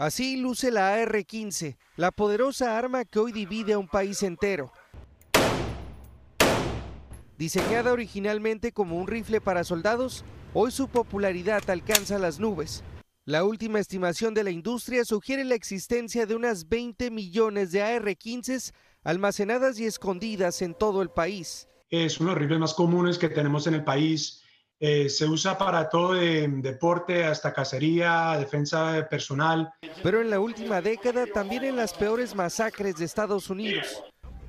Así luce la AR-15, la poderosa arma que hoy divide a un país entero. Diseñada originalmente como un rifle para soldados, hoy su popularidad alcanza las nubes. La última estimación de la industria sugiere la existencia de unas 20 millones de AR-15 almacenadas y escondidas en todo el país. Es uno de los rifles más comunes que tenemos en el país eh, se usa para todo de, deporte, hasta cacería, defensa personal. Pero en la última década también en las peores masacres de Estados Unidos.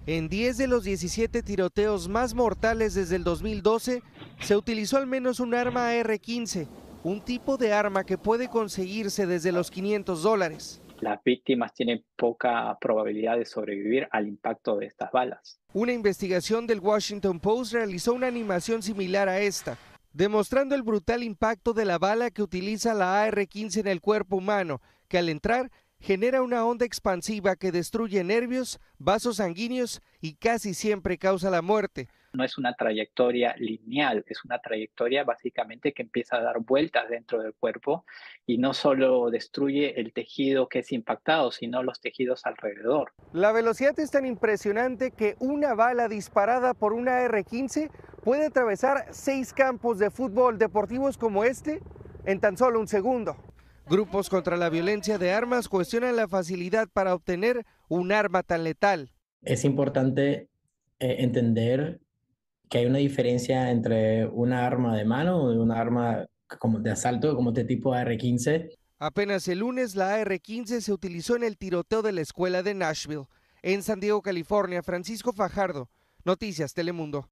En 10 de los 17 tiroteos más mortales desde el 2012, se utilizó al menos un arma AR-15, un tipo de arma que puede conseguirse desde los 500 dólares. Las víctimas tienen poca probabilidad de sobrevivir al impacto de estas balas. Una investigación del Washington Post realizó una animación similar a esta, demostrando el brutal impacto de la bala que utiliza la AR-15 en el cuerpo humano, que al entrar genera una onda expansiva que destruye nervios, vasos sanguíneos y casi siempre causa la muerte. No es una trayectoria lineal, es una trayectoria básicamente que empieza a dar vueltas dentro del cuerpo y no solo destruye el tejido que es impactado, sino los tejidos alrededor. La velocidad es tan impresionante que una bala disparada por una ar 15 puede atravesar seis campos de fútbol deportivos como este en tan solo un segundo. Grupos contra la violencia de armas cuestionan la facilidad para obtener un arma tan letal. Es importante eh, entender que hay una diferencia entre una arma de mano y una arma como de asalto, como este tipo AR-15. Apenas el lunes la AR-15 se utilizó en el tiroteo de la escuela de Nashville. En San Diego, California, Francisco Fajardo, Noticias Telemundo.